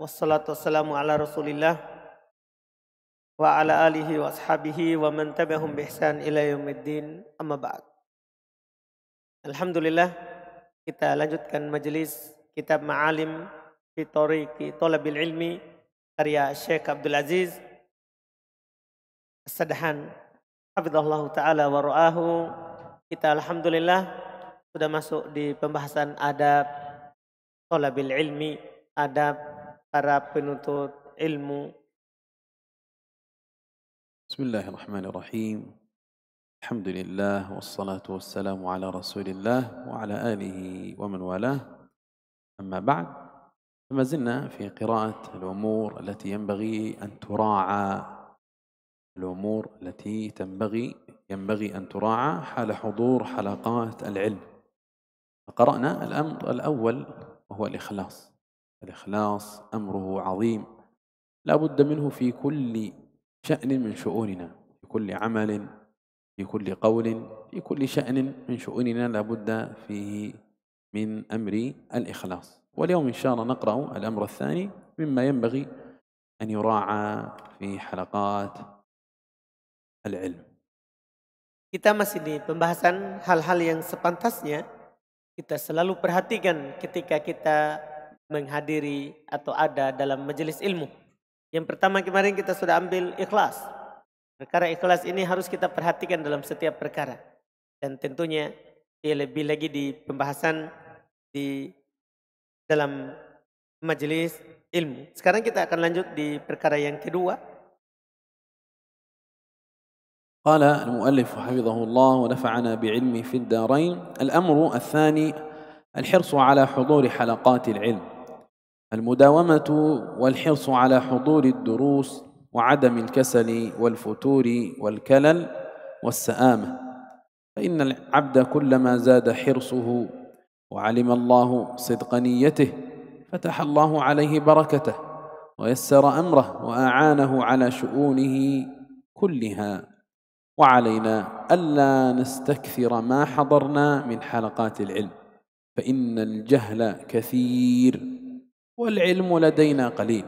wassalatu wassalamu ala rasulillah wa ala alihi wa ashabihi wa man tabi'ahum bi ihsan ila yaumiddin amma ba'd. Alhamdulillah kita lanjutkan majelis kitab Ma'alim fi Tariqi Talabil Ilmi karya Syekh Abdul Aziz As-Sadhan taala wa ra'ahu. Kita alhamdulillah sudah masuk di pembahasan adab talabil ilmi, adab أرابنو تو علمو بسم الله الرحمن الرحيم الحمد لله والصلاة والسلام على رسول الله وعلى آله ومن والاه أما بعد فما زلنا في قراءة الأمور التي ينبغي أن تراعى الأمور التي تنبغي ينبغي أن تراعى حال حضور حلقات العلم فقرأنا الأمر الأول وهو الإخلاص الإخلاص أمره عظيم لا بد منه في كل شأن من شؤوننا في كل عمل في كل قول في كل شأن من شؤوننا لا بد فيه من أمر الإخلاص واليوم إن شاء الله نقرأ الأمر الثاني مما ينبغي أن يراعى في حلقات العلم Kita masih di pembahasan hal-hal yang sepantasnya kita selalu perhatikan ketika kita menghadiri atau ada dalam majelis ilmu. Yang pertama kemarin kita sudah ambil ikhlas. Perkara ikhlas ini harus kita perhatikan dalam setiap perkara. Dan tentunya ya lebih lagi di pembahasan di dalam majelis ilmu. Sekarang kita akan lanjut di perkara yang kedua. قال المؤلف حفظه الله ونفعنا بعلمه في الدارين الأمر الثاني الحرص على حضور حلقات العلم المداومة والحرص على حضور الدروس وعدم الكسل والفتور والكلل والسآمة فإن العبد كلما زاد حرصه وعلم الله صدق نيته فتح الله عليه بركته ويسر أمره وأعانه على شؤونه كلها وعلينا ألا نستكثر ما حضرنا من حلقات العلم فإن الجهل كثير والعلم لدينا قليل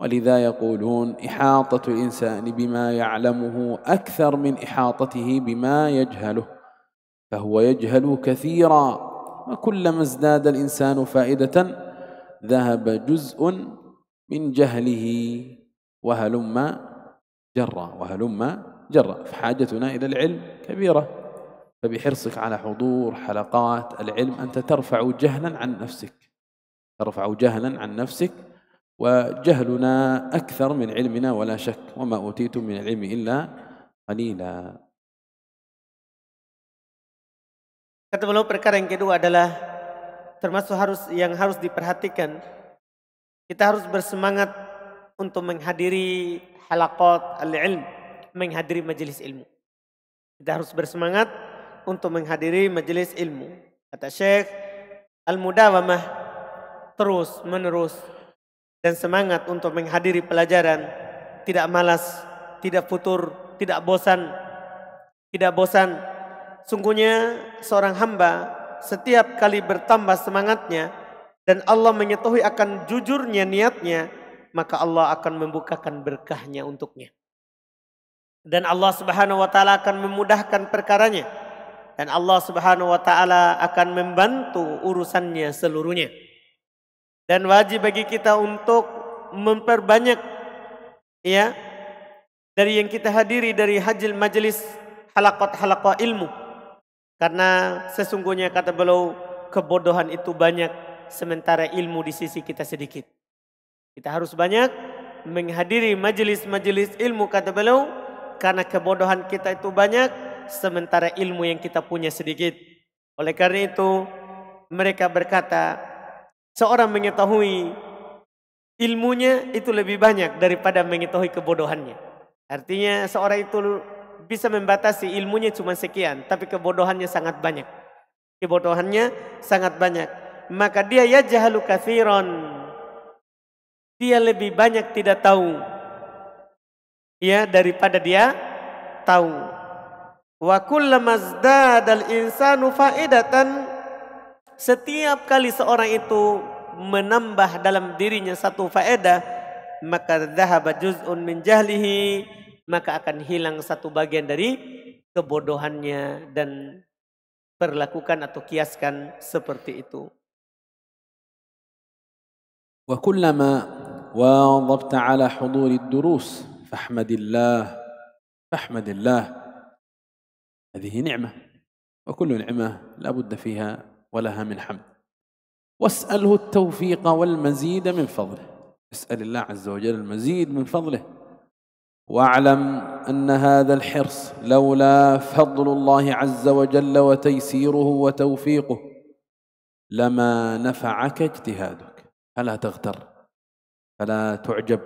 ولذا يقولون إحاطة الإنسان بما يعلمه أكثر من إحاطته بما يجهله فهو يجهل كثيرا وكلما ازداد الإنسان فائدة ذهب جزء من جهله وهلم جرا وهلم جرا فحاجتنا إلى العلم كبيرة فبحرصك على حضور حلقات العلم أنت ترفع جهلا عن نفسك ترفع جهلا عن نفسك وجهلنا أكثر من علمنا ولا شك وما أوتيتم من العلم إلا قليلا Kata beliau perkara yang kedua adalah termasuk harus yang harus diperhatikan. Kita harus bersemangat untuk menghadiri halakot al-ilm, menghadiri majelis ilmu. Kita harus bersemangat untuk menghadiri majelis ilmu. Kata Syekh, al-mudawamah terus menerus dan semangat untuk menghadiri pelajaran, tidak malas, tidak futur, tidak bosan, tidak bosan. Sungguhnya seorang hamba setiap kali bertambah semangatnya dan Allah mengetahui akan jujurnya niatnya, maka Allah akan membukakan berkahnya untuknya. Dan Allah Subhanahu wa taala akan memudahkan perkaranya dan Allah Subhanahu wa taala akan membantu urusannya seluruhnya dan wajib bagi kita untuk memperbanyak ya dari yang kita hadiri dari hajil majelis halakot halaqah ilmu karena sesungguhnya kata beliau kebodohan itu banyak sementara ilmu di sisi kita sedikit kita harus banyak menghadiri majelis-majelis ilmu kata beliau karena kebodohan kita itu banyak sementara ilmu yang kita punya sedikit oleh karena itu mereka berkata Seorang mengetahui ilmunya itu lebih banyak daripada mengetahui kebodohannya. Artinya seorang itu bisa membatasi ilmunya cuma sekian, tapi kebodohannya sangat banyak. Kebodohannya sangat banyak. Maka dia ya jahalu kathiron. Dia lebih banyak tidak tahu. Ya daripada dia tahu. Wa kullamazdadal insanu faidatan setiap kali seorang itu menambah dalam dirinya satu faedah, maka zahaba juz'un min jahlihi, maka akan hilang satu bagian dari kebodohannya dan perlakukan atau kiaskan seperti itu. وكلما واظبت على حضور الدروس فاحمد الله فاحمد الله هذه نعمة وكل نعمة لا بد فيها ولها من حمد واسأله التوفيق والمزيد من فضله اسأل الله عز وجل المزيد من فضله واعلم أن هذا الحرص لولا فضل الله عز وجل وتيسيره وتوفيقه لما نفعك اجتهادك فلا تغتر فلا تعجب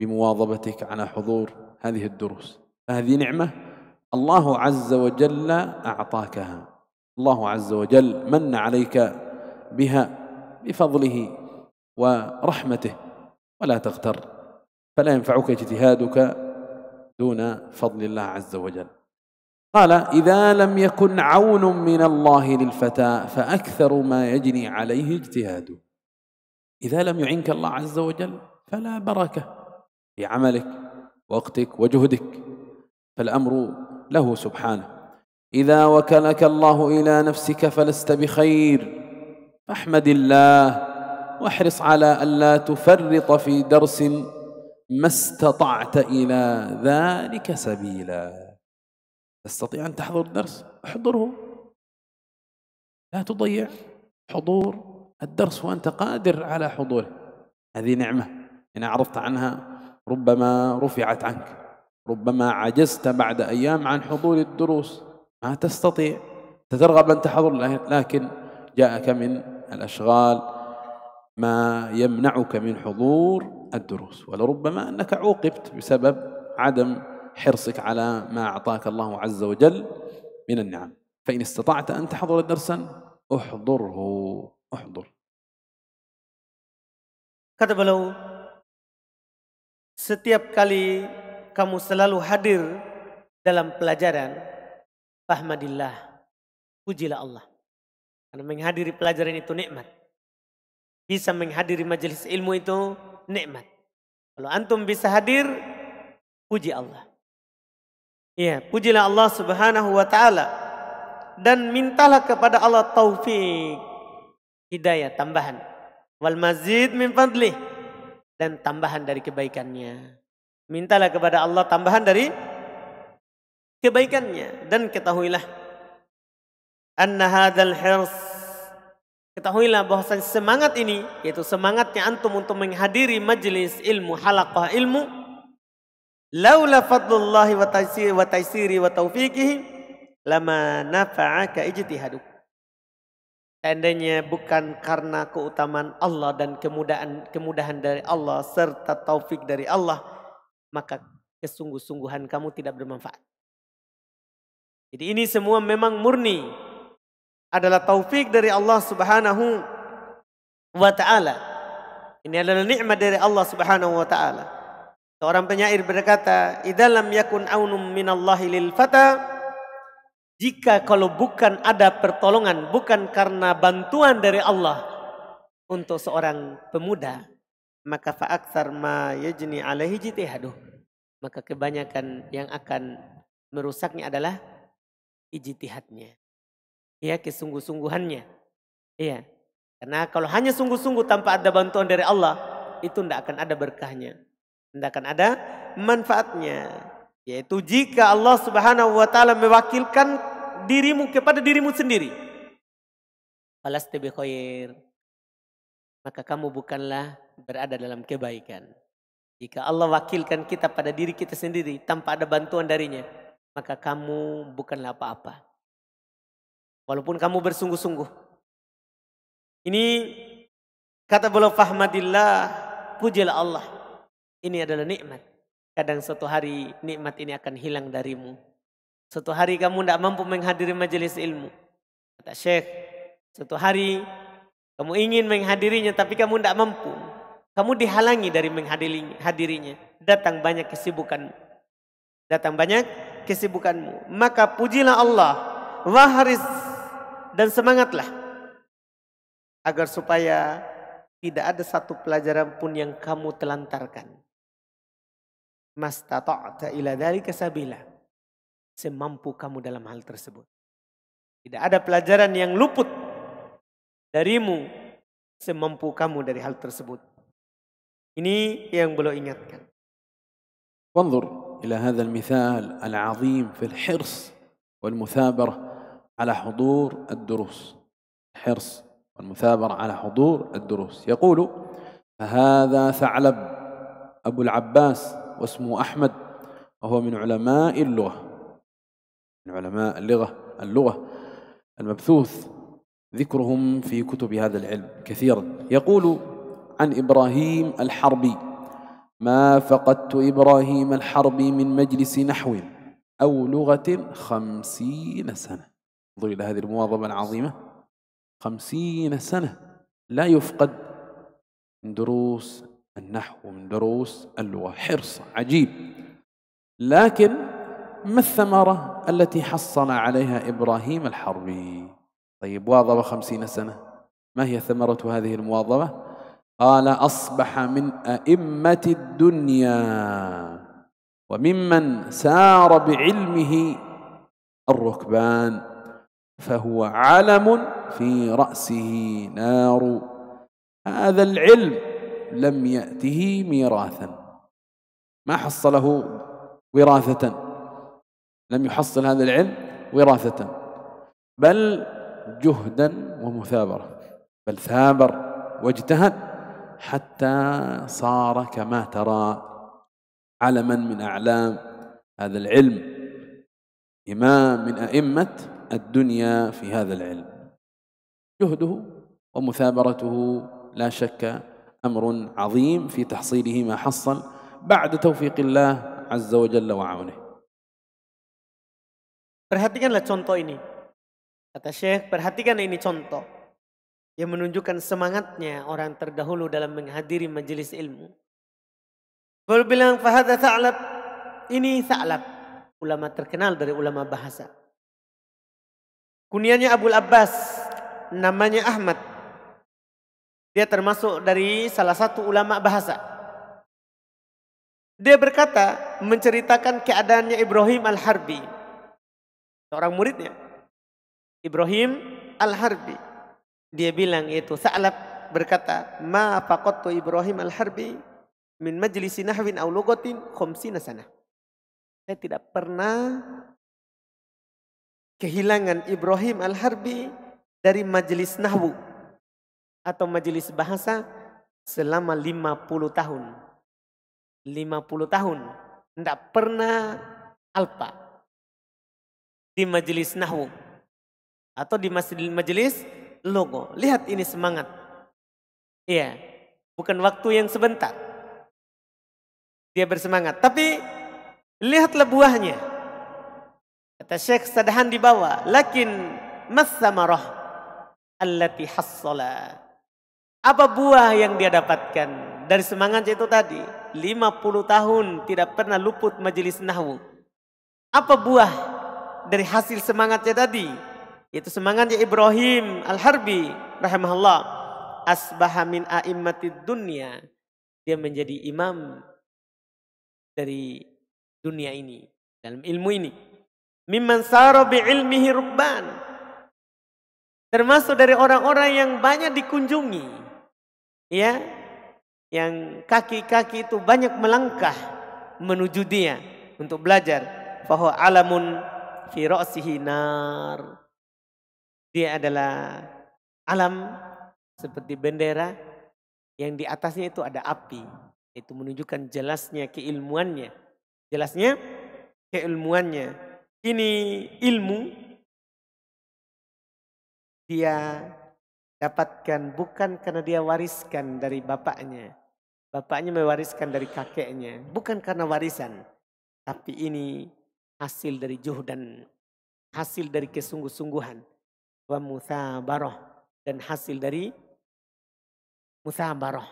بمواظبتك على حضور هذه الدروس هذه نعمة الله عز وجل أعطاكها الله عز وجل من عليك بها بفضله ورحمته ولا تغتر فلا ينفعك اجتهادك دون فضل الله عز وجل قال إذا لم يكن عون من الله للفتى فأكثر ما يجني عليه اجتهاده إذا لم يعنك الله عز وجل فلا بركة في عملك وقتك وجهدك فالأمر له سبحانه إذا وكلك الله إلى نفسك فلست بخير فاحمد الله واحرص على ألا تفرط في درس ما استطعت إلى ذلك سبيلا تستطيع أن تحضر درس احضره لا تضيع حضور الدرس وأنت قادر على حضوره هذه نعمة إن أعرضت عنها ربما رفعت عنك ربما عجزت بعد أيام عن حضور الدروس ما تستطيع تترغب أن تحضر لكن جاءك من الأشغال ما يمنعك من حضور الدروس ولربما أنك عوقبت بسبب عدم حرصك على ما أعطاك الله عز وجل من النعم فإن استطعت أن تحضر درسا احضره احضر Kata beliau, setiap kali kamu selalu hadir dalam pelajaran, Fahmadillah. Pujilah Allah. Karena menghadiri pelajaran itu nikmat. Bisa menghadiri majelis ilmu itu nikmat. Kalau antum bisa hadir, puji Allah. Iya, pujilah Allah Subhanahu wa taala dan mintalah kepada Allah taufik hidayah tambahan wal mazid min fadlih dan tambahan dari kebaikannya. Mintalah kepada Allah tambahan dari kebaikannya dan ketahuilah anna hadzal hirs ketahuilah bahwa semangat ini yaitu semangatnya antum untuk menghadiri majelis ilmu halaqah ilmu laula fadlullahi wa taysiri wa taysiri wa taufiqihi lama nafa'aka ijtihaduk Seandainya bukan karena keutamaan Allah dan kemudahan kemudahan dari Allah serta taufik dari Allah, maka kesungguh-sungguhan kamu tidak bermanfaat. Jadi ini semua memang murni adalah taufik dari Allah Subhanahu wa taala. Ini adalah nikmat dari Allah Subhanahu wa taala. Seorang penyair berkata, "Idza yakun aunum minallahi lil fata" Jika kalau bukan ada pertolongan, bukan karena bantuan dari Allah untuk seorang pemuda, maka fa'aktsar ma yajni alaihi jitihaduh. Maka kebanyakan yang akan merusaknya adalah ijtihadnya. Ya, kesungguh-sungguhannya. Iya. Karena kalau hanya sungguh-sungguh tanpa ada bantuan dari Allah, itu tidak akan ada berkahnya. Tidak akan ada manfaatnya. Yaitu jika Allah subhanahu wa ta'ala mewakilkan dirimu kepada dirimu sendiri. Maka kamu bukanlah berada dalam kebaikan. Jika Allah wakilkan kita pada diri kita sendiri tanpa ada bantuan darinya, maka kamu bukanlah apa-apa. Walaupun kamu bersungguh-sungguh. Ini kata beliau fahmadillah, pujilah Allah. Ini adalah nikmat. Kadang suatu hari nikmat ini akan hilang darimu. Suatu hari kamu tidak mampu menghadiri majelis ilmu. Kata Syekh, suatu hari kamu ingin menghadirinya tapi kamu tidak mampu. Kamu dihalangi dari menghadirinya. Datang banyak kesibukan. Datang banyak kesibukanmu. Maka pujilah Allah, waharis dan semangatlah agar supaya tidak ada satu pelajaran pun yang kamu telantarkan. Mastata'ta ila dzalika sabila. Semampu kamu dalam hal tersebut. Tidak ada pelajaran yang luput darimu semampu kamu dari hal tersebut. Ini yang beliau ingatkan. Wanzur إلى هذا المثال العظيم في الحرص والمثابرة على حضور الدروس الحرص والمثابرة على حضور الدروس يقول فهذا ثعلب أبو العباس واسمه أحمد وهو من علماء اللغة من علماء اللغة اللغة المبثوث ذكرهم في كتب هذا العلم كثيرا يقول عن إبراهيم الحربي ما فقدت إبراهيم الحربي من مجلس نحو أو لغة خمسين سنة انظر إلى هذه المواظبة العظيمة خمسين سنة لا يفقد من دروس النحو ومن دروس اللغة حرص عجيب لكن ما الثمرة التي حصل عليها إبراهيم الحربي طيب واظب خمسين سنة ما هي ثمرة هذه المواظبة قال اصبح من ائمه الدنيا وممن سار بعلمه الركبان فهو علم في راسه نار هذا العلم لم ياته ميراثا ما حصله وراثه لم يحصل هذا العلم وراثه بل جهدا ومثابره بل ثابر واجتهد حتى صار كما ترى علما من أعلام هذا العلم إمام من أئمة الدنيا في هذا العلم جهده ومثابرته لا شك أمر عظيم في تحصيله ما حصل بعد توفيق الله عز وجل وعونه Perhatikanlah contoh ini. Kata Syekh, perhatikan ini contoh. yang menunjukkan semangatnya orang terdahulu dalam menghadiri majelis ilmu. Baru bilang fahada sa'lab, ini sa'lab, ulama terkenal dari ulama bahasa. Kuniannya Abu Abbas, namanya Ahmad. Dia termasuk dari salah satu ulama bahasa. Dia berkata menceritakan keadaannya Ibrahim Al-Harbi. Seorang muridnya. Ibrahim Al-Harbi. Dia bilang itu. Sa'lab berkata, "Ma faqattu Ibrahim al-Harbi min majlisi nahwin aw lugatin khamsina sana." Saya tidak pernah kehilangan Ibrahim al-Harbi dari majelis nahwu atau majelis bahasa selama 50 tahun. 50 tahun. Tidak pernah alpa di majelis nahwu atau di majelis logo. Lihat ini semangat. Iya, bukan waktu yang sebentar. Dia bersemangat. Tapi lihatlah buahnya. Kata Syekh Sadahan di bawah. Lakin masamarah allati hassala. Apa buah yang dia dapatkan dari semangat itu tadi? 50 tahun tidak pernah luput majelis nahwu. Apa buah dari hasil semangatnya tadi? Itu semangatnya Ibrahim Al-Harbi rahimahullah. Asbaha min a'immatid dunya. Dia menjadi imam dari dunia ini. Dalam ilmu ini. Mimman saro bi'ilmihi rukban. Termasuk dari orang-orang yang banyak dikunjungi. Ya. Yang kaki-kaki itu banyak melangkah menuju dia untuk belajar. bahwa alamun fi ra'sihi nar dia adalah alam seperti bendera yang di atasnya itu ada api. Itu menunjukkan jelasnya keilmuannya. Jelasnya keilmuannya. Ini ilmu dia dapatkan bukan karena dia wariskan dari bapaknya. Bapaknya mewariskan dari kakeknya. Bukan karena warisan. Tapi ini hasil dari dan Hasil dari kesungguh-sungguhan wa dan hasil dari musabarah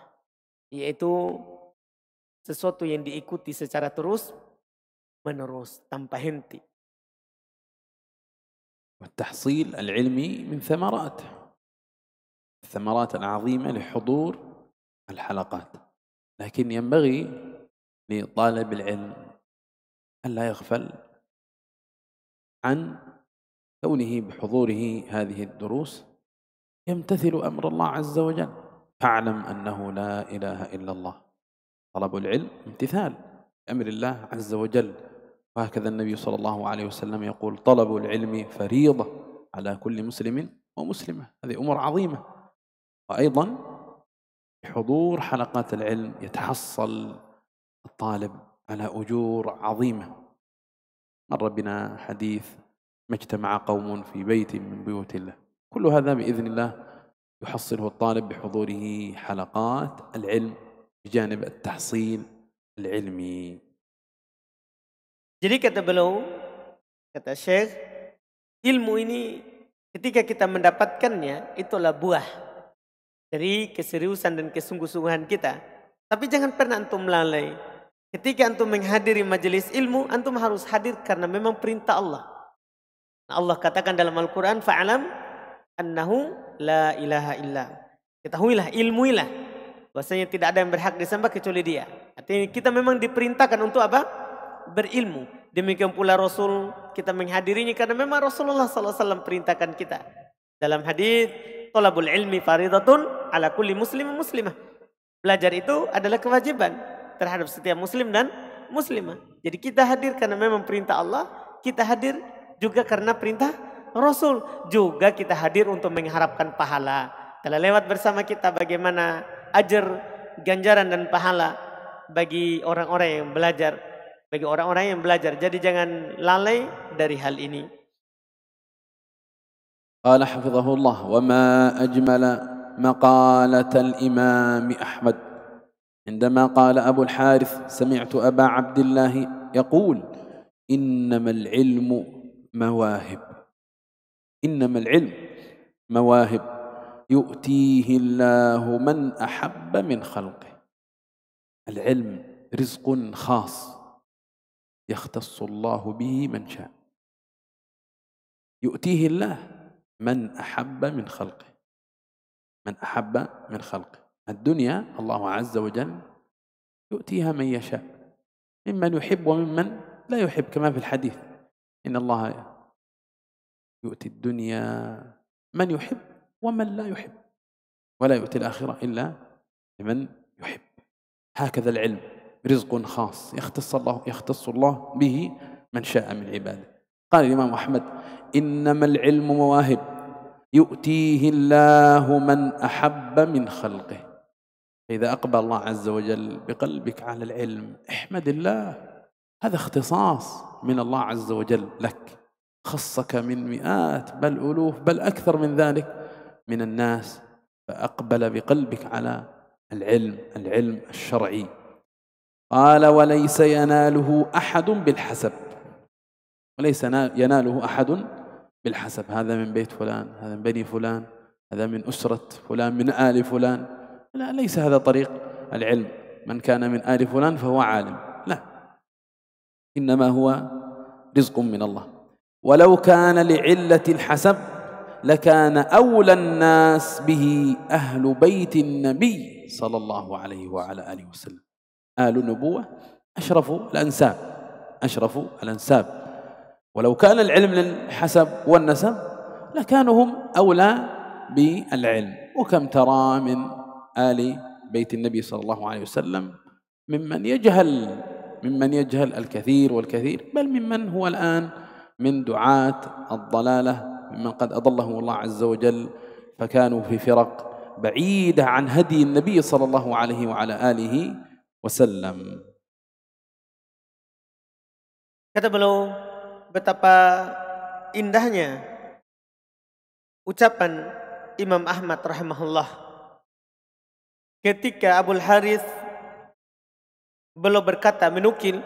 yaitu sesuatu yang diikuti secara terus menerus tanpa henti. والتحصيل العلمي من ثمرات الثمرات العظيمة لحضور الحلقات لكن ينبغي لطالب العلم ألا يغفل عن كونه بحضوره هذه الدروس يمتثل أمر الله عز وجل فاعلم أنه لا إله إلا الله طلب العلم امتثال أمر الله عز وجل وهكذا النبي صلى الله عليه وسلم يقول طلب العلم فريضة على كل مسلم ومسلمة هذه أمور عظيمة وأيضا بحضور حلقات العلم يتحصل الطالب على أجور عظيمة مر بنا حديث ما اجتمع قوم في بيت من بيوت الله كل هذا بإذن الله يحصله الطالب بحضوره حلقات العلم بجانب التحصيل العلمي Jadi kata beliau, kata Syekh, ilmu ini ketika kita mendapatkannya itulah buah dari keseriusan dan kesungguh-sungguhan kita. Tapi jangan pernah antum lalai. Ketika antum menghadiri majelis ilmu, antum harus hadir karena memang perintah Allah. Allah katakan dalam Al-Quran, fa'alam annahu la ilaha illa. Ketahuilah, ilmuilah. Bahasanya tidak ada yang berhak disembah kecuali dia. Artinya kita memang diperintahkan untuk apa? Berilmu. Demikian pula Rasul kita menghadirinya karena memang Rasulullah SAW perintahkan kita. Dalam hadis, tolabul ilmi faridatun ala kulli muslim muslimah. Belajar itu adalah kewajiban terhadap setiap muslim dan muslimah. Jadi kita hadir karena memang perintah Allah, kita hadir juga karena perintah Rasul. Juga kita hadir untuk mengharapkan pahala. Telah lewat bersama kita bagaimana ajar, ganjaran dan pahala bagi orang-orang yang belajar. Bagi orang-orang yang belajar. Jadi jangan lalai dari hal ini. قال حفظه الله وما أجمل مقالة الإمام أحمد عندما قال أبو الحارث سمعت أبا عبد الله يقول إنما العلم مواهب إنما العلم مواهب يؤتيه الله من أحب من خلقه العلم رزق خاص يختص الله به من شاء يؤتيه الله من أحب من خلقه من أحب من خلقه الدنيا الله عز وجل يؤتيها من يشاء ممن يحب وممن لا يحب كما في الحديث إن الله يؤتي الدنيا من يحب ومن لا يحب ولا يؤتي الآخرة إلا لمن يحب هكذا العلم رزق خاص يختص الله يختص الله به من شاء من عباده قال الإمام أحمد إنما العلم مواهب يؤتيه الله من أحب من خلقه إذا أقبل الله عز وجل بقلبك على العلم احمد الله هذا اختصاص من الله عز وجل لك خصك من مئات بل ألوف بل أكثر من ذلك من الناس فأقبل بقلبك على العلم العلم الشرعي قال وليس يناله أحد بالحسب وليس يناله أحد بالحسب هذا من بيت فلان هذا من بني فلان هذا من أسرة فلان من آل فلان لا ليس هذا طريق العلم من كان من آل فلان فهو عالم لا إنما هو رزق من الله ولو كان لعلة الحسب لكان أولى الناس به أهل بيت النبي صلى الله عليه وعلى آله وسلم آل النبوة أشرف الأنساب أشرف الأنساب ولو كان العلم للحسب والنسب لكانوا هم أولى بالعلم وكم ترى من آل بيت النبي صلى الله عليه وسلم ممن يجهل ممن يجهل الكثير والكثير بل ممن هو الآن من دعاة الضلالة ممن قد أضلهم الله عز وجل فكانوا في فرق بعيدة عن هدي النبي صلى الله عليه وعلى آله وسلم Kata beliau betapa indahnya ucapan Imam Ahmad rahimahullah ketika Abu Harith beliau berkata menukil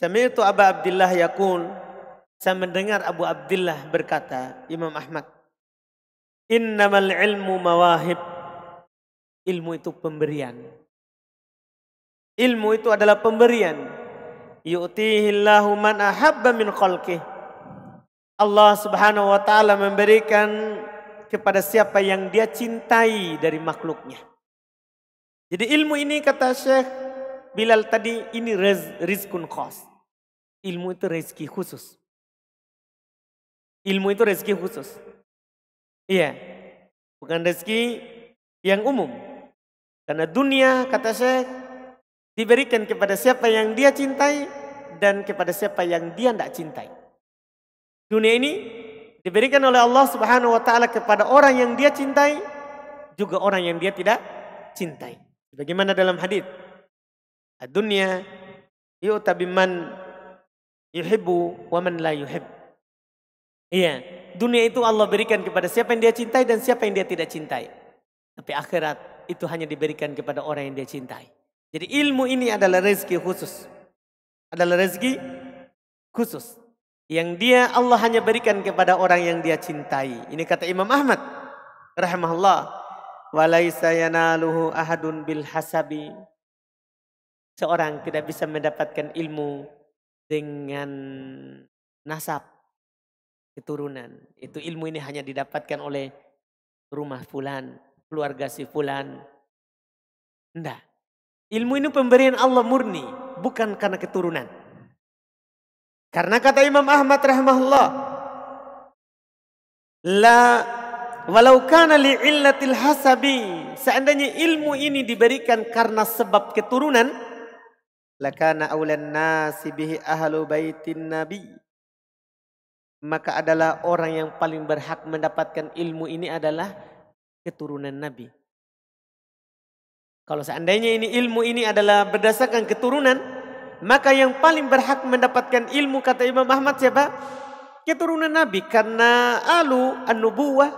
Sami'tu Abu Abdullah yakul saya mendengar Abu Abdullah berkata Imam Ahmad innamal ilmu mawahib ilmu itu pemberian ilmu itu adalah pemberian yu'tihillahu man ahabba min khalqih Allah subhanahu wa ta'ala memberikan kepada siapa yang dia cintai dari makhluknya. Jadi ilmu ini kata Syekh Bilal tadi ini riz, rizkun khos. Ilmu itu rezeki khusus. Ilmu itu rezeki khusus. Iya. Bukan rezeki yang umum. Karena dunia kata saya diberikan kepada siapa yang dia cintai dan kepada siapa yang dia tidak cintai. Dunia ini diberikan oleh Allah Subhanahu wa taala kepada orang yang dia cintai juga orang yang dia tidak cintai. Bagaimana dalam hadis? Dunia yu'ta biman yuhibbu wa man la yuhib. Iya, dunia itu Allah berikan kepada siapa yang dia cintai dan siapa yang dia tidak cintai. Tapi akhirat itu hanya diberikan kepada orang yang dia cintai. Jadi ilmu ini adalah rezeki khusus. Adalah rezeki khusus. Yang dia Allah hanya berikan kepada orang yang dia cintai. Ini kata Imam Ahmad. Rahimahullah. Walaysa yanaluhu ahadun bil hasabi seorang tidak bisa mendapatkan ilmu dengan nasab keturunan. Itu ilmu ini hanya didapatkan oleh rumah fulan, keluarga si fulan. Enggak. Ilmu ini pemberian Allah murni, bukan karena keturunan. Karena kata Imam Ahmad rahimahullah, la walau kana li illatil hasabi, seandainya ilmu ini diberikan karena sebab keturunan, lakana awlan nasi bihi ahlu baitin nabi maka adalah orang yang paling berhak mendapatkan ilmu ini adalah keturunan nabi kalau seandainya ini ilmu ini adalah berdasarkan keturunan maka yang paling berhak mendapatkan ilmu kata Imam Ahmad siapa keturunan nabi karena alu an-nubuwah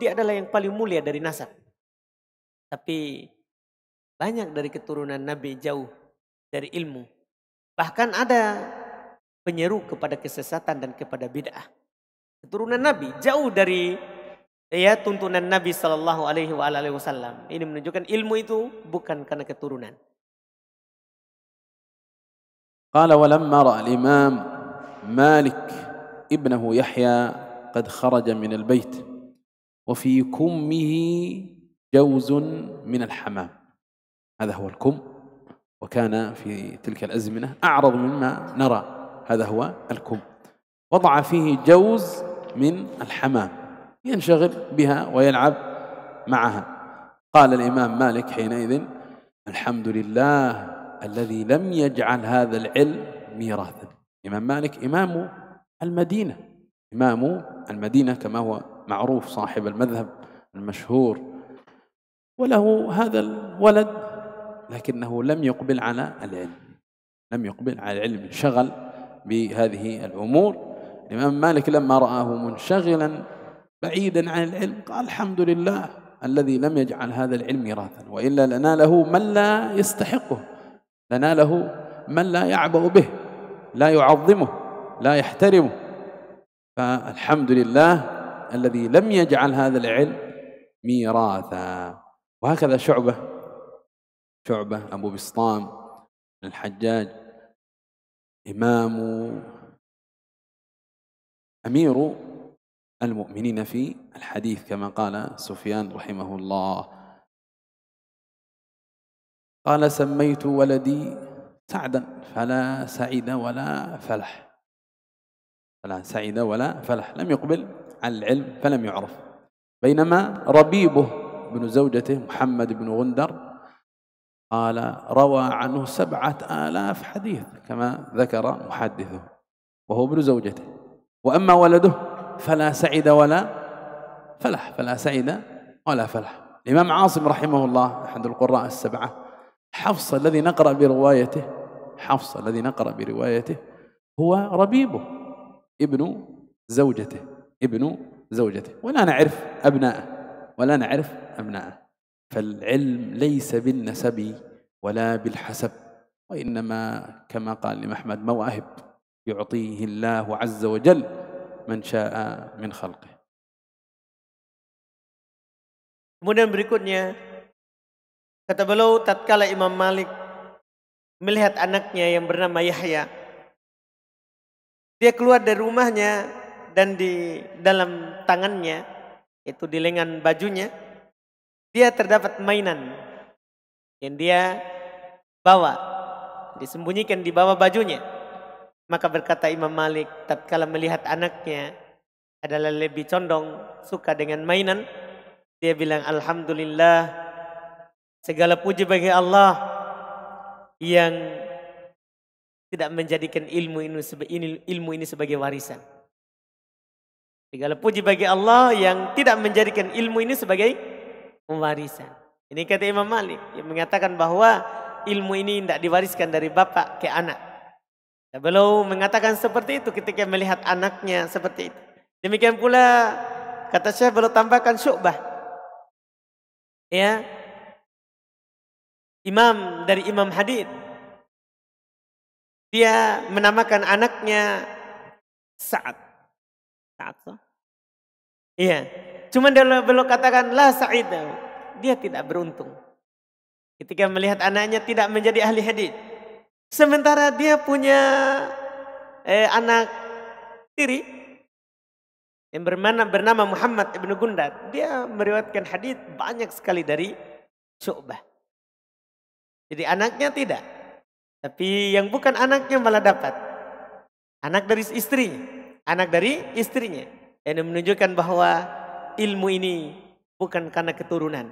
dia adalah yang paling mulia dari nasab tapi banyak dari keturunan nabi jauh dari ilmu. Bahkan ada penyeru kepada kesesatan dan kepada bid'ah. Keturunan Nabi jauh dari ya tuntunan Nabi Shallallahu Alaihi Wasallam. Ini menunjukkan ilmu itu bukan karena keturunan. قال ولما رأى الإمام مالك ابنه يحيى قد خرج من البيت وفي كمه جوز من الحمام هذا هو الكم وكان في تلك الأزمنة أعرض مما نرى هذا هو الكم وضع فيه جوز من الحمام ينشغل بها ويلعب معها قال الإمام مالك حينئذ الحمد لله الذي لم يجعل هذا العلم ميراثا الإمام مالك إمام المدينة إمام المدينة كما هو معروف صاحب المذهب المشهور وله هذا الولد لكنه لم يقبل على العلم لم يقبل على العلم انشغل بهذه الأمور الإمام مالك لما رآه منشغلا بعيدا عن العلم قال الحمد لله الذي لم يجعل هذا العلم ميراثا وإلا لناله من لا يستحقه لناله من لا يعبأ به لا يعظمه لا يحترمه فالحمد لله الذي لم يجعل هذا العلم ميراثا وهكذا شعبة شعبة أبو بسطام الحجاج إمام أمير المؤمنين في الحديث كما قال سفيان رحمه الله قال سميت ولدي سعدا فلا سعد ولا فلح فلا سعد ولا فلح لم يقبل على العلم فلم يعرف بينما ربيبه ابن زوجته محمد بن غندر قال روى عنه سبعة آلاف حديث كما ذكر محدثه وهو ابن زوجته وأما ولده فلا سعد ولا فلح فلا سعد ولا فلح الإمام عاصم رحمه الله أحد القراء السبعة حفص الذي نقرأ بروايته حفص الذي نقرأ بروايته هو ربيبه ابن زوجته ابن زوجته ولا نعرف أبناءه ولا نعرف أبناءه فالعلم ليس بالنسب ولا بالحسب وإنما كما قال لمحمد مواهب يعطيه الله عز وجل من شاء من خلقه Kemudian berikutnya kata beliau tatkala Imam Malik melihat anaknya yang bernama Yahya dia keluar dari rumahnya dan di dalam tangannya itu di lengan bajunya dia terdapat mainan yang dia bawa disembunyikan di bawah bajunya maka berkata Imam Malik tatkala melihat anaknya adalah lebih condong suka dengan mainan dia bilang alhamdulillah segala puji bagi Allah yang tidak menjadikan ilmu ini ilmu ini sebagai warisan segala puji bagi Allah yang tidak menjadikan ilmu ini sebagai warisan. Ini kata Imam Malik yang mengatakan bahwa ilmu ini tidak diwariskan dari bapak ke anak. Beliau mengatakan seperti itu ketika melihat anaknya seperti itu. Demikian pula kata Syekh beliau tambahkan syubah. Ya. Imam dari Imam Hadid. Dia menamakan anaknya Sa'ad. Sa'ad. Iya. Cuman beliau katakan la Sa'id. Dia tidak beruntung. Ketika melihat anaknya tidak menjadi ahli hadis. Sementara dia punya eh, anak tiri yang bernama, bernama Muhammad ibnu Gundar. Dia meriwayatkan hadis banyak sekali dari Syu'bah. Jadi anaknya tidak. Tapi yang bukan anaknya malah dapat. Anak dari istrinya. Anak dari istrinya. Yang menunjukkan bahwa ilmu ini bukan karena keturunan.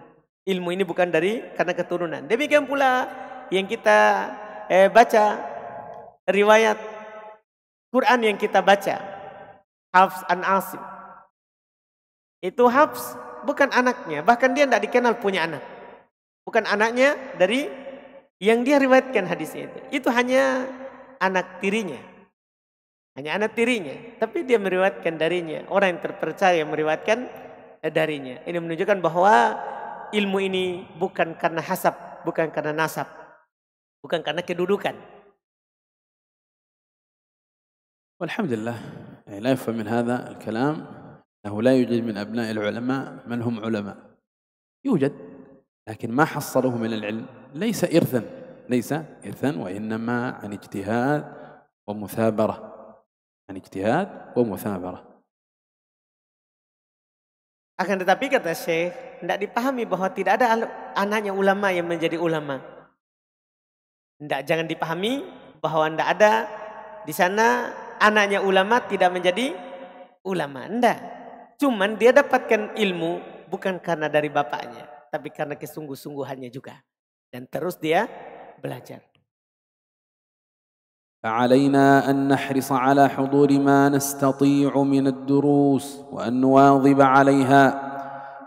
Ilmu ini bukan dari karena keturunan. Demikian pula yang kita eh, baca riwayat Quran yang kita baca Hafs an Asim. Itu Hafs bukan anaknya, bahkan dia tidak dikenal punya anak. Bukan anaknya dari yang dia riwayatkan hadis itu. Itu hanya anak tirinya. Hanya anak tirinya. Tapi dia meriwayatkan darinya. Orang yang terpercaya meriwayatkan darinya. Ini menunjukkan bahwa ilmu ini bukan karena hasab, bukan karena nasab, bukan karena kedudukan. والحمد لله يعني لا يفهم من هذا الكلام أنه لا يوجد من أبناء العلماء من هم علماء يوجد لكن ما حصلوه من العلم ليس إرثا ليس إرثا وإنما عن اجتهاد ومثابرة عن اجتهاد ومثابرة Akan tetapi kata Syekh, tidak dipahami bahwa tidak ada anaknya ulama yang menjadi ulama. Tidak jangan dipahami bahwa tidak ada di sana anaknya ulama tidak menjadi ulama. Tidak. Cuman dia dapatkan ilmu bukan karena dari bapaknya. Tapi karena kesungguh-sungguhannya juga. Dan terus dia belajar. فعلينا ان نحرص على حضور ما نستطيع من الدروس وان نواظب عليها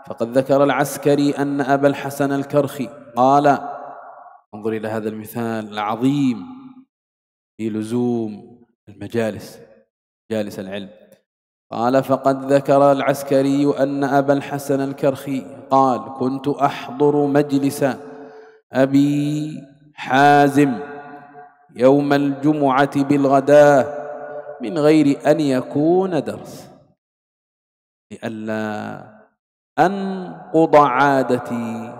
فقد ذكر العسكري ان ابا الحسن الكرخي قال انظر الى هذا المثال العظيم في لزوم المجالس جالس العلم قال فقد ذكر العسكري ان ابا الحسن الكرخي قال كنت احضر مجلس ابي حازم يوم الجمعة بالغداة من غير أن يكون درس لئلا أنقض عادتي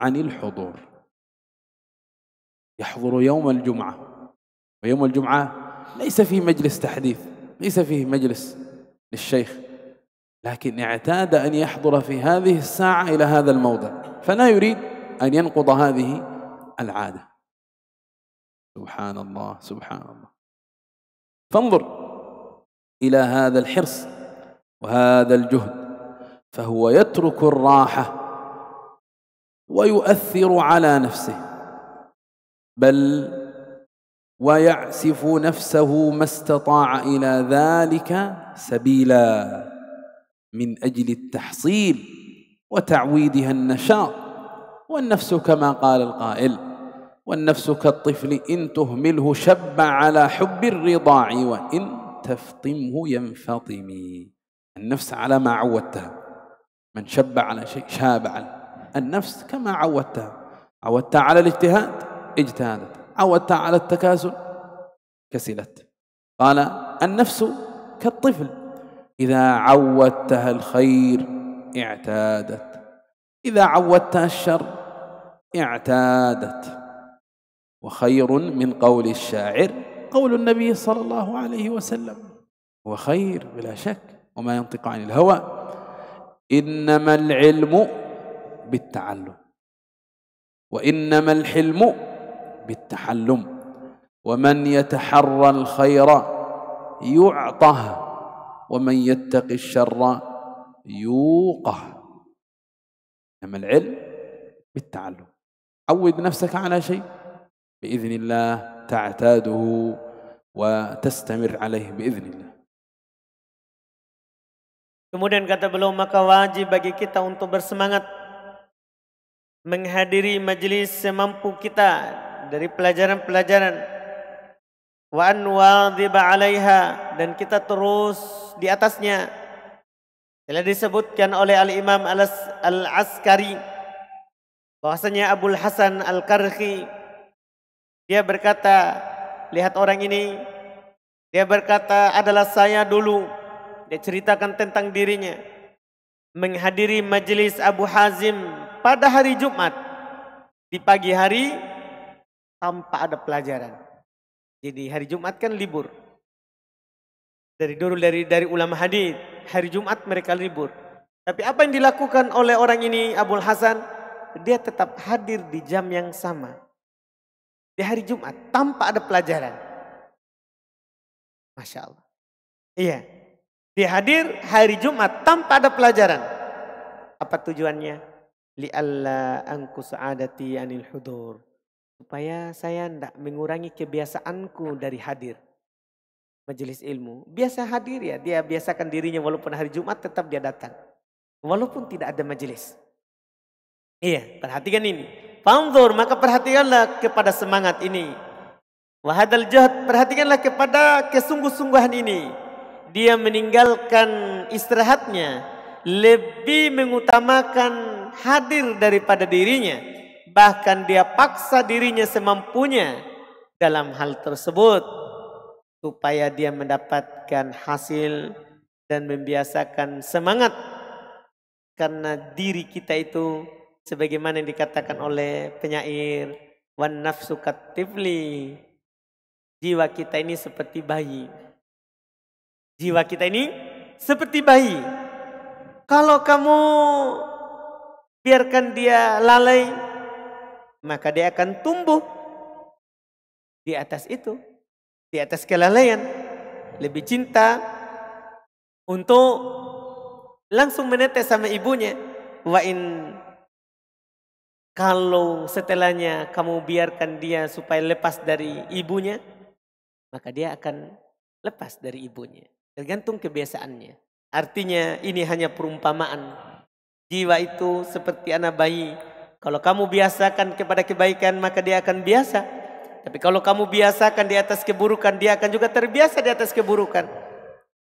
عن الحضور يحضر يوم الجمعة ويوم الجمعة ليس فيه مجلس تحديث ليس فيه مجلس للشيخ لكن اعتاد أن يحضر في هذه الساعة إلى هذا الموضع فلا يريد أن ينقض هذه العادة سبحان الله سبحان الله فانظر إلى هذا الحرص وهذا الجهد فهو يترك الراحة ويؤثر على نفسه بل ويعسف نفسه ما استطاع إلى ذلك سبيلا من أجل التحصيل وتعويدها النشاط والنفس كما قال القائل والنفس كالطفل إن تهمله شب على حب الرضاع وإن تفطمه ينفطم النفس على ما عودتها من شب على شيء شاب على النفس كما عودتها عودتها على الاجتهاد اجتهدت عودتها على التكاسل كسلت قال النفس كالطفل إذا عودتها الخير اعتادت إذا عودتها الشر اعتادت وخير من قول الشاعر قول النبي صلى الله عليه وسلم هو خير بلا شك وما ينطق عن الهوى إنما العلم بالتعلم وإنما الحلم بالتحلم ومن يتحرى الخير يعطه ومن يتق الشر يوقه إنما العلم بالتعلم عود نفسك على شيء بإذن الله تعتاده وتستمر عليه بإذن الله Kemudian kata beliau maka wajib bagi kita untuk bersemangat menghadiri majelis semampu kita dari pelajaran-pelajaran wa an wadhiba 'alaiha dan kita terus di atasnya telah disebutkan oleh Al-Imam Al-Askari bahwasanya Abdul Hasan Al-Karhi dia berkata, lihat orang ini. Dia berkata, adalah saya dulu. Dia ceritakan tentang dirinya. Menghadiri majelis Abu Hazim pada hari Jumat. Di pagi hari tanpa ada pelajaran. Jadi hari Jumat kan libur. Dari dulu dari dari ulama hadis, hari Jumat mereka libur. Tapi apa yang dilakukan oleh orang ini Abul Hasan? Dia tetap hadir di jam yang sama. Di hari Jumat tanpa ada pelajaran. Masya Allah. Iya. Dia hadir hari Jumat tanpa ada pelajaran. Apa tujuannya? Li Allah angku sa'adati anil hudur. Supaya saya tidak mengurangi kebiasaanku dari hadir majelis ilmu. Biasa hadir ya, dia biasakan dirinya walaupun hari Jumat tetap dia datang. Walaupun tidak ada majelis. Iya, perhatikan ini. Pandur maka perhatikanlah kepada semangat ini. Wahadal jahat perhatikanlah kepada kesungguh-sungguhan ini. Dia meninggalkan istirahatnya, lebih mengutamakan hadir daripada dirinya. Bahkan dia paksa dirinya semampunya dalam hal tersebut. Supaya dia mendapatkan hasil dan membiasakan semangat. Karena diri kita itu sebagaimana yang dikatakan oleh penyair wan nafsu katifli jiwa kita ini seperti bayi jiwa kita ini seperti bayi kalau kamu biarkan dia lalai maka dia akan tumbuh di atas itu di atas kelalaian lebih cinta untuk langsung menetes sama ibunya wa in kalau setelahnya kamu biarkan dia supaya lepas dari ibunya, maka dia akan lepas dari ibunya. Tergantung kebiasaannya. Artinya ini hanya perumpamaan. Jiwa itu seperti anak bayi. Kalau kamu biasakan kepada kebaikan maka dia akan biasa. Tapi kalau kamu biasakan di atas keburukan dia akan juga terbiasa di atas keburukan.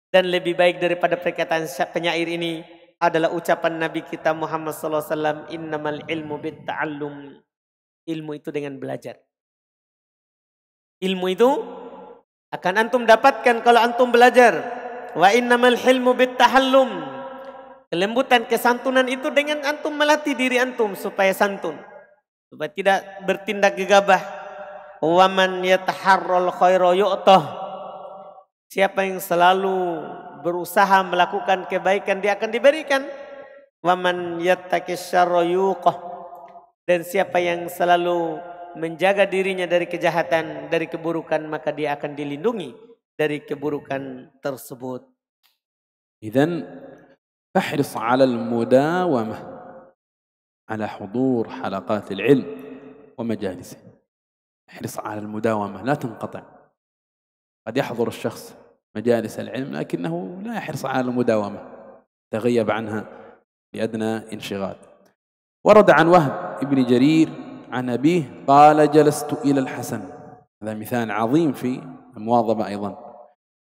Dan lebih baik daripada perkataan penyair ini adalah ucapan Nabi kita Muhammad SAW, innamal ilmu bit ta'allum. Ilmu itu dengan belajar. Ilmu itu akan antum dapatkan kalau antum belajar. Wa innamal ilmu bit tahallum. Kelembutan, kesantunan itu dengan antum melatih diri antum supaya santun. Supaya tidak bertindak gegabah. Waman yataharrol khairo yu'toh. Siapa yang selalu berusaha melakukan kebaikan dia akan diberikan. Waman yattaqis Dan siapa yang selalu menjaga dirinya dari kejahatan, dari keburukan, maka dia akan dilindungi dari keburukan tersebut. Idan فاحرص على المداومة على حضور حلقات العلم ومجالسه احرص على المداومة لا تنقطع قد يحضر الشخص مجالس العلم لكنه لا يحرص على المداومة تغيب عنها لأدنى انشغال ورد عن وهب ابن جرير عن أبيه قال جلست إلى الحسن هذا مثال عظيم في المواظبة أيضا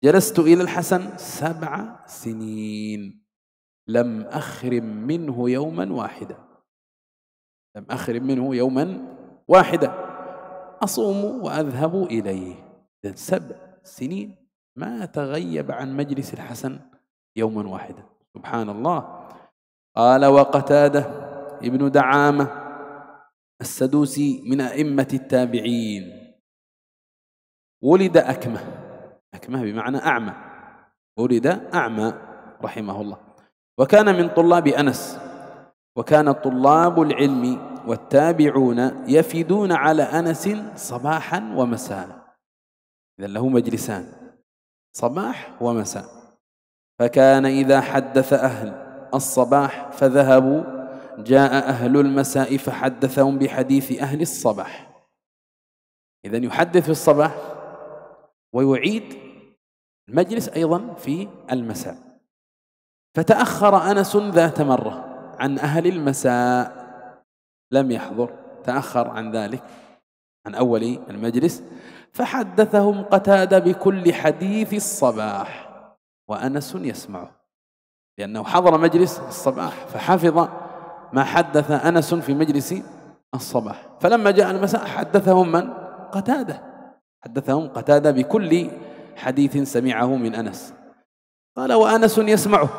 جلست إلى الحسن سبع سنين لم أخرم منه يوما واحدا لم أخرم منه يوما واحدا أصوم وأذهب إليه سبع سنين ما تغيب عن مجلس الحسن يوما واحدا سبحان الله قال وقتاده ابن دعامة السدوسي من أئمة التابعين ولد أكمه أكمه بمعنى أعمى ولد أعمى رحمه الله وكان من طلاب أنس وكان طلاب العلم والتابعون يفدون على أنس صباحا ومساء إذا له مجلسان صباح ومساء فكان إذا حدث أهل الصباح فذهبوا جاء أهل المساء فحدثهم بحديث أهل الصباح إذا يحدث في الصباح ويعيد المجلس أيضا في المساء فتأخر أنس ذات مرة عن أهل المساء لم يحضر تأخر عن ذلك عن أول المجلس فحدثهم قتاده بكل حديث الصباح وانس يسمعه لانه حضر مجلس الصباح فحفظ ما حدث انس في مجلس الصباح فلما جاء المساء حدثهم من قتاده حدثهم قتاده بكل حديث سمعه من انس قال وانس يسمعه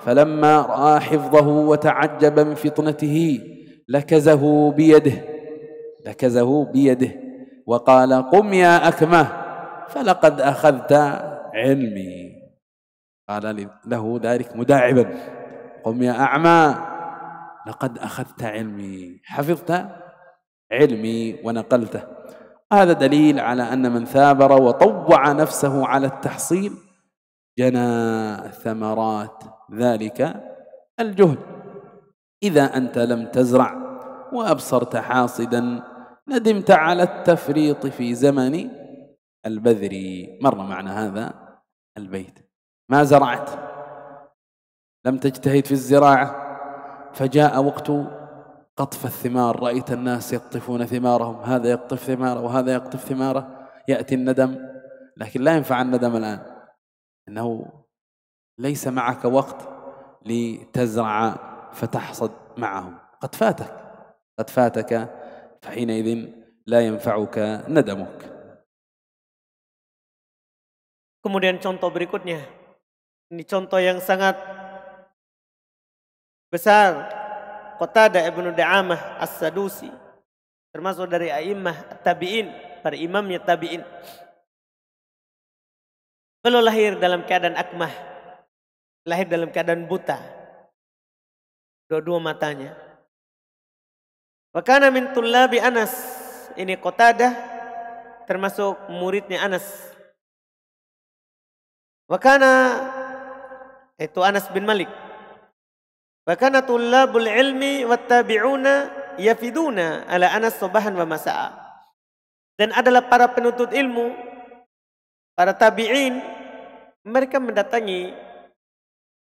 فلما راى حفظه وتعجب من فطنته لكزه بيده لكزه بيده وقال قم يا أكمه فلقد أخذت علمي قال له ذلك مداعبا قم يا أعمى لقد أخذت علمي حفظت علمي ونقلته هذا دليل على أن من ثابر وطوع نفسه على التحصيل جنى ثمرات ذلك الجهد إذا أنت لم تزرع وأبصرت حاصدا ندمت على التفريط في زمن البذر مر معنا هذا البيت ما زرعت لم تجتهد في الزراعة فجاء وقت قطف الثمار رأيت الناس يقطفون ثمارهم هذا يقطف ثماره وهذا يقطف ثماره يأتي الندم لكن لا ينفع الندم الآن إنه ليس معك وقت لتزرع فتحصد معهم قد فاتك قد فاتك فحينئذ لا ينفعك ندمك Kemudian contoh berikutnya. Ini contoh yang sangat besar. Kota Qatada Ibn Da'amah As-Sadusi. Termasuk dari A'imah Tabi'in. Para imamnya Tabi'in. Beliau lahir dalam keadaan akmah. Lahir dalam keadaan buta. Dua-dua matanya. Wakana kana min tullabi Anas. Ini Qatadah termasuk muridnya Anas. Wakana itu Anas bin Malik. Wa kana tullabul ilmi wat tabi'una yafiduna ala Anas subahan wa masa'a. Dan adalah para penuntut ilmu, para tabi'in, mereka mendatangi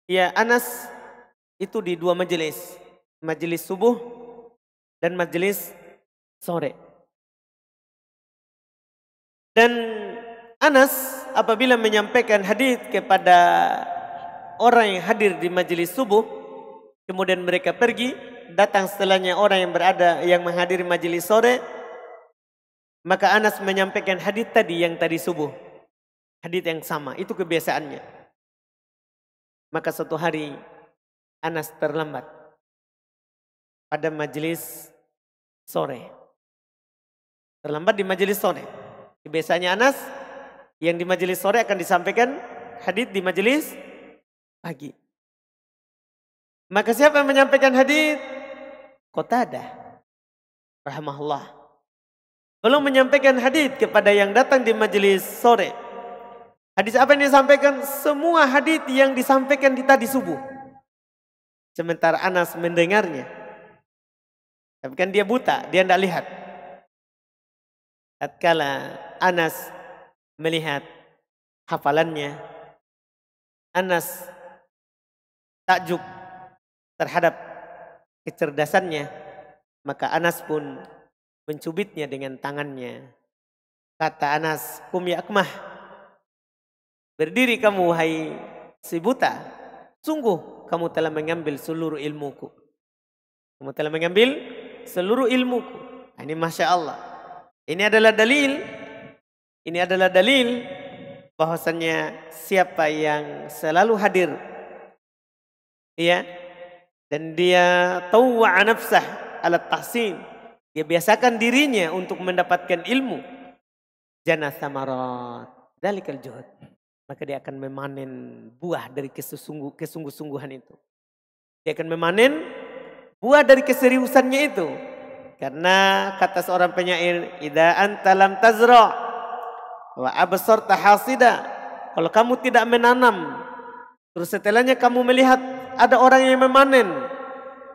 ya Anas itu di dua majelis. Majelis subuh dan majelis sore. Dan Anas apabila menyampaikan hadis kepada orang yang hadir di majelis subuh, kemudian mereka pergi, datang setelahnya orang yang berada yang menghadiri majelis sore, maka Anas menyampaikan hadis tadi yang tadi subuh. Hadis yang sama, itu kebiasaannya. Maka satu hari Anas terlambat pada majelis sore. Terlambat di majelis sore. Biasanya Anas yang di majelis sore akan disampaikan hadis di majelis pagi. Maka siapa yang menyampaikan hadis? ada. Rahmahullah. Belum menyampaikan hadis kepada yang datang di majelis sore. Hadis apa yang disampaikan? Semua hadis yang disampaikan di tadi subuh. Sementara Anas mendengarnya. Tapi kan dia buta, dia tidak lihat. Tatkala Anas melihat hafalannya, Anas takjub terhadap kecerdasannya, maka Anas pun mencubitnya dengan tangannya. Kata Anas, kum yakmah, ya berdiri kamu hai si buta, sungguh kamu telah mengambil seluruh ilmuku. Kamu telah mengambil seluruh ilmuku. Nah, ini Masya Allah. Ini adalah dalil. Ini adalah dalil bahwasanya siapa yang selalu hadir. ya Dan dia tahu anafsah alat tahsin. Dia biasakan dirinya untuk mendapatkan ilmu. Jana samarat. Dalikal juhud. Maka dia akan memanen buah dari kesungguh-sungguhan itu. Dia akan memanen Buah dari keseriusannya itu. Karena kata seorang penyair, "Idza anta lam tazra wa absarta hasida." Kalau kamu tidak menanam, terus setelahnya kamu melihat ada orang yang memanen,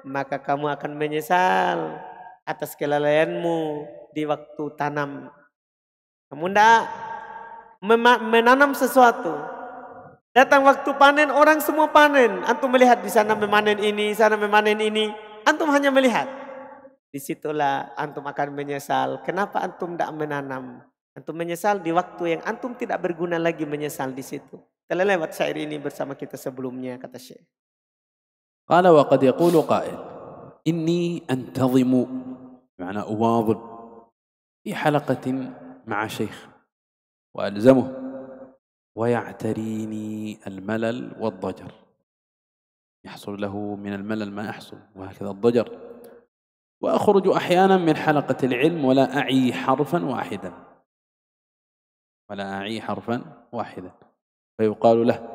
maka kamu akan menyesal atas kelalaianmu di waktu tanam. Kamu tidak menanam sesuatu. Datang waktu panen, orang semua panen. Antum melihat di sana memanen ini, sana memanen ini antum hanya melihat. Disitulah antum akan menyesal. Kenapa antum tidak menanam? Antum menyesal di waktu yang antum tidak berguna lagi menyesal di situ. Telah lewat syair ini bersama kita sebelumnya kata Syekh. Qala wa qad yaqulu qa'il inni antazimu ma'ana uwadhib fi halaqatin ma'a syekh wa al-malal الملل dajar يحصل له من الملل ما يحصل وهكذا الضجر وأخرج أحيانا من حلقة العلم ولا أعي حرفا واحدا ولا أعي حرفا واحدا فيقال له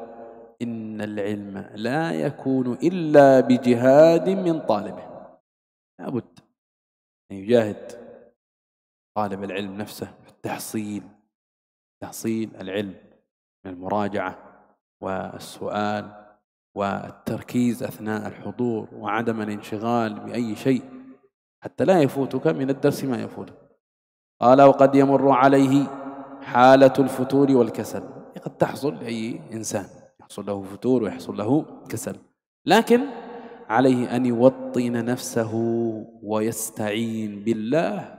إن العلم لا يكون إلا بجهاد من طالبه لابد أن يجاهد طالب العلم نفسه في التحصيل تحصيل العلم من المراجعة والسؤال والتركيز أثناء الحضور وعدم الانشغال بأي شيء حتى لا يفوتك من الدرس ما يفوتك قال وقد يمر عليه حالة الفتور والكسل قد تحصل لأي إنسان يحصل له فتور ويحصل له كسل لكن عليه أن يوطن نفسه ويستعين بالله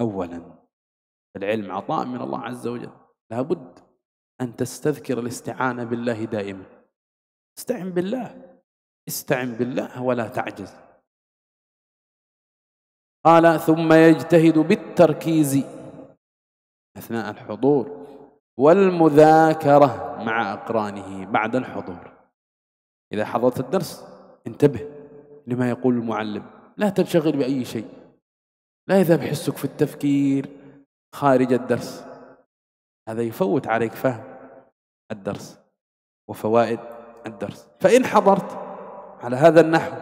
أولا العلم عطاء من الله عز وجل لابد أن تستذكر الاستعانة بالله دائما استعن بالله استعن بالله ولا تعجز قال ثم يجتهد بالتركيز أثناء الحضور والمذاكرة مع أقرانه بعد الحضور إذا حضرت الدرس انتبه لما يقول المعلم لا تنشغل بأي شيء لا يذهب حسك في التفكير خارج الدرس هذا يفوت عليك فهم الدرس وفوائد الدرس فإن حضرت على هذا النحو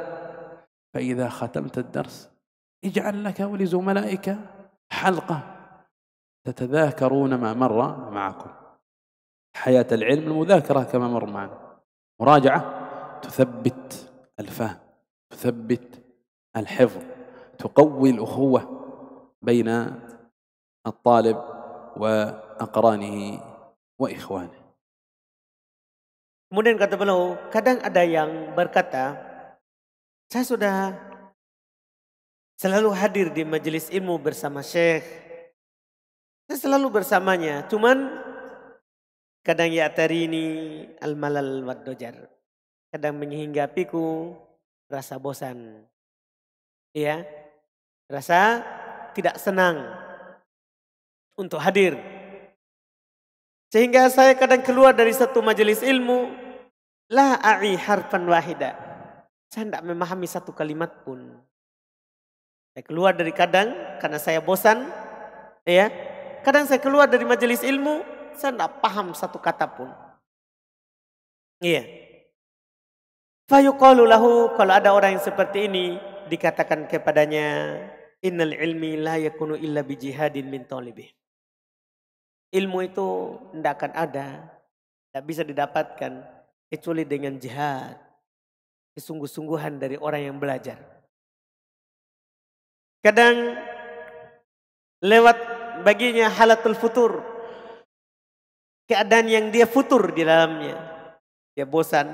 فإذا ختمت الدرس اجعل لك ولزملائك حلقة تتذاكرون ما مر معكم حياة العلم المذاكرة كما مر معنا مراجعة تثبت الفهم تثبت الحفظ تقوي الأخوة بين الطالب وأقرانه وإخوانه Kemudian kata beliau, kadang ada yang berkata, saya sudah selalu hadir di majelis ilmu bersama Syekh. Saya selalu bersamanya, cuman kadang ya tarini al-malal wad dojar. Kadang menghinggapiku rasa bosan. Ya, rasa tidak senang untuk hadir sehingga saya kadang keluar dari satu majelis ilmu, la a'i harfan wahida. Saya tidak memahami satu kalimat pun. Saya keluar dari kadang karena saya bosan, ya. Kadang saya keluar dari majelis ilmu, saya tidak paham satu kata pun. Iya. Fayuqalu lahu kalau ada orang yang seperti ini dikatakan kepadanya innal ilmi la yakunu illa bijihadin min talibih. Ilmu itu tidak akan ada, tidak bisa didapatkan kecuali dengan jihad. Kesungguh-sungguhan dari orang yang belajar. Kadang lewat baginya halatul futur. Keadaan yang dia futur di dalamnya. Dia bosan.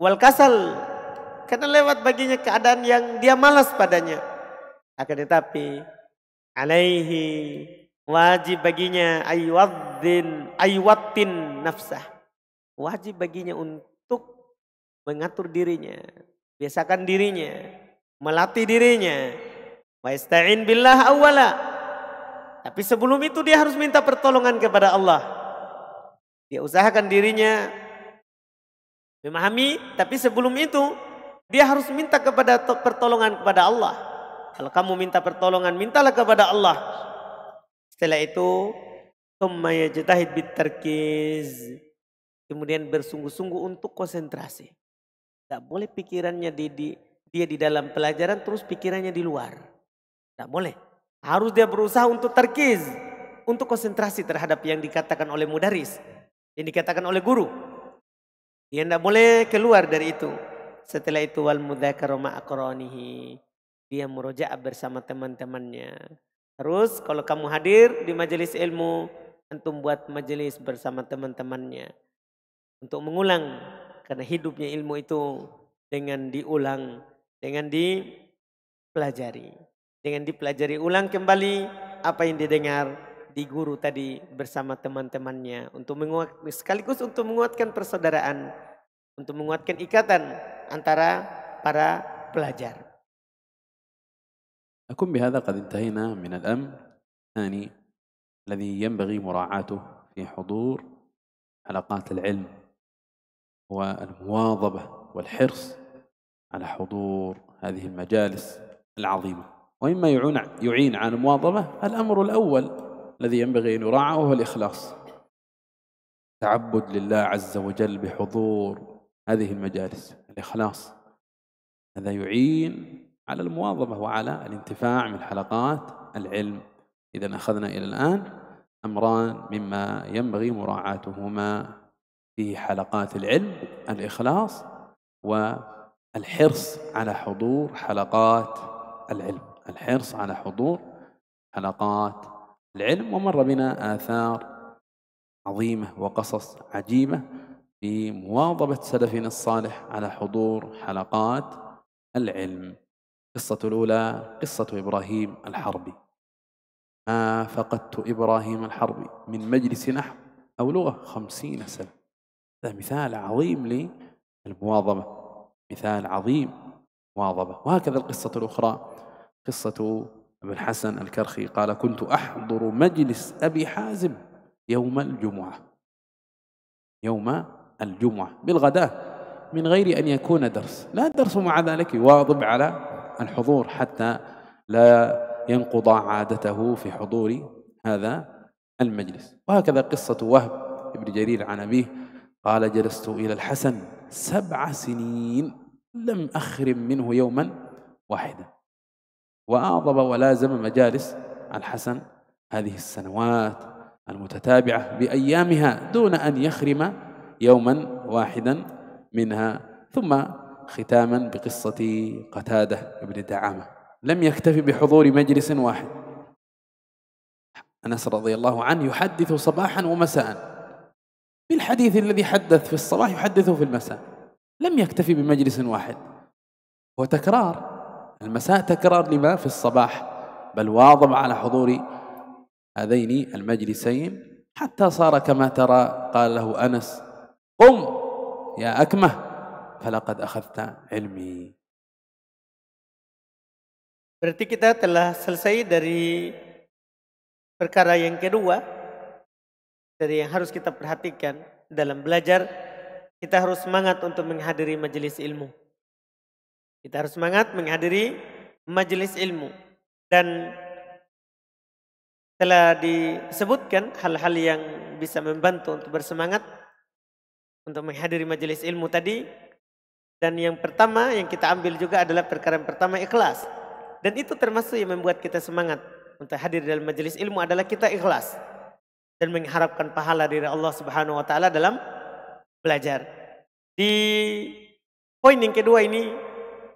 Wal kasal. Karena lewat baginya keadaan yang dia malas padanya. Akan tetapi alaihi Wajib baginya aywadzin aywatin nafsah. Wajib baginya untuk mengatur dirinya, biasakan dirinya, melatih dirinya. Waistain billah awwala. Tapi sebelum itu dia harus minta pertolongan kepada Allah. Dia usahakan dirinya memahami, tapi sebelum itu dia harus minta kepada pertolongan kepada Allah. Kalau kamu minta pertolongan, mintalah kepada Allah. Setelah itu thumma yajtahid bitarkiz. Kemudian bersungguh-sungguh untuk konsentrasi. Tidak boleh pikirannya di, di dia di dalam pelajaran terus pikirannya di luar. Tidak boleh. Harus dia berusaha untuk terkiz. Untuk konsentrasi terhadap yang dikatakan oleh mudaris. Yang dikatakan oleh guru. Dia tidak boleh keluar dari itu. Setelah itu wal roma ma'akronihi. Dia merojak bersama teman-temannya. Terus kalau kamu hadir di majelis ilmu, antum buat majelis bersama teman-temannya. Untuk mengulang, karena hidupnya ilmu itu dengan diulang, dengan dipelajari. Dengan dipelajari ulang kembali apa yang didengar di guru tadi bersama teman-temannya. untuk menguat, Sekaligus untuk menguatkan persaudaraan, untuk menguatkan ikatan antara para pelajar. أكون بهذا قد انتهينا من الأمر الثاني الذي ينبغي مراعاته في حضور حلقات العلم والمواظبة والحرص على حضور هذه المجالس العظيمة وإما يعون يعين على المواظبة الأمر الأول الذي ينبغي أن يراعاه وهو الإخلاص تعبد لله عز وجل بحضور هذه المجالس الإخلاص هذا يعين على المواظبة وعلى الانتفاع من حلقات العلم إذا أخذنا إلى الآن أمران مما ينبغي مراعاتهما في حلقات العلم الإخلاص والحرص على حضور حلقات العلم الحرص على حضور حلقات العلم ومر بنا آثار عظيمة وقصص عجيبة في مواظبة سلفنا الصالح على حضور حلقات العلم القصة الأولى قصة إبراهيم الحربي ما فقدت إبراهيم الحربي من مجلس نحو أو لغة خمسين سنة هذا مثال عظيم للمواظبة مثال عظيم مواظبة وهكذا القصة الأخرى قصة أبو الحسن الكرخي قال كنت أحضر مجلس أبي حازم يوم الجمعة يوم الجمعة بالغداء من غير أن يكون درس لا الدرس مع ذلك يواظب على الحضور حتى لا ينقض عادته في حضور هذا المجلس وهكذا قصة وهب ابن جرير عن أبيه قال جلست إلى الحسن سبع سنين لم أخرم منه يوما واحدا وأعظم ولازم مجالس الحسن هذه السنوات المتتابعة بأيامها دون أن يخرم يوما واحدا منها ثم ختاما بقصة قتادة بن دعامة لم يكتفي بحضور مجلس واحد أنس رضي الله عنه يحدث صباحا ومساء بالحديث الذي حدث في الصباح يحدثه في المساء لم يكتفي بمجلس واحد وتكرار المساء تكرار لما في الصباح بل واظب على حضور هذين المجلسين حتى صار كما ترى قال له أنس قم يا أكمه falaqad akhadta ilmi. Berarti kita telah selesai dari perkara yang kedua dari yang harus kita perhatikan dalam belajar kita harus semangat untuk menghadiri majelis ilmu. Kita harus semangat menghadiri majelis ilmu dan telah disebutkan hal-hal yang bisa membantu untuk bersemangat untuk menghadiri majelis ilmu tadi dan yang pertama yang kita ambil juga adalah perkara yang pertama ikhlas. Dan itu termasuk yang membuat kita semangat untuk hadir dalam majelis ilmu adalah kita ikhlas dan mengharapkan pahala dari Allah Subhanahu wa taala dalam belajar. Di poin yang kedua ini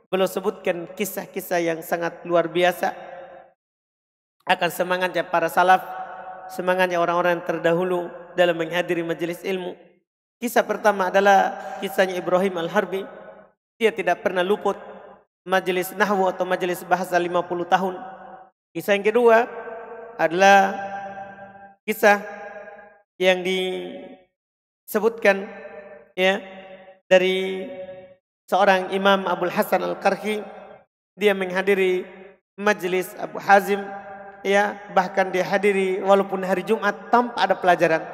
beliau sebutkan kisah-kisah yang sangat luar biasa akan semangatnya para salaf, semangatnya orang-orang terdahulu dalam menghadiri majelis ilmu. Kisah pertama adalah kisahnya Ibrahim Al-Harbi dia tidak pernah luput majelis nahwu atau majelis bahasa 50 tahun. Kisah yang kedua adalah kisah yang disebutkan ya dari seorang Imam Abdul Hasan Al-Karhi dia menghadiri majelis Abu Hazim ya bahkan dihadiri walaupun hari Jumat tanpa ada pelajaran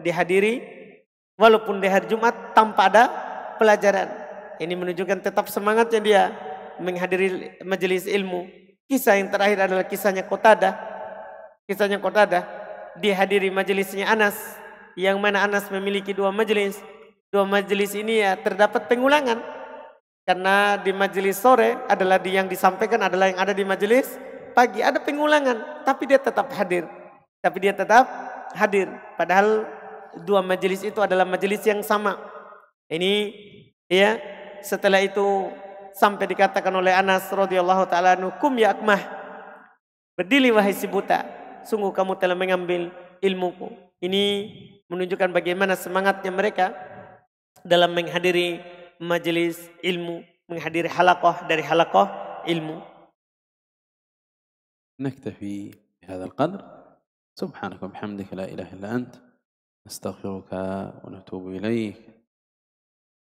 dihadiri walaupun di hari Jumat tanpa ada pelajaran ini menunjukkan tetap semangatnya dia menghadiri majelis ilmu. Kisah yang terakhir adalah kisahnya Kotada. Kisahnya Kotada dihadiri majelisnya Anas. Yang mana Anas memiliki dua majelis. Dua majelis ini ya terdapat pengulangan. Karena di majelis sore adalah di yang disampaikan adalah yang ada di majelis pagi. Ada pengulangan tapi dia tetap hadir. Tapi dia tetap hadir. Padahal dua majelis itu adalah majelis yang sama. Ini ya setelah itu sampai dikatakan oleh Anas radhiyallahu taala nukum ya akmah berdiri wahai si buta sungguh kamu telah mengambil ilmuku ini menunjukkan bagaimana semangatnya mereka dalam menghadiri majelis ilmu menghadiri halakoh dari halakoh ilmu نكتفي بهذا القدر سبحانك وبحمدك لا إله إلا أنت نستغفرك ونتوب إليك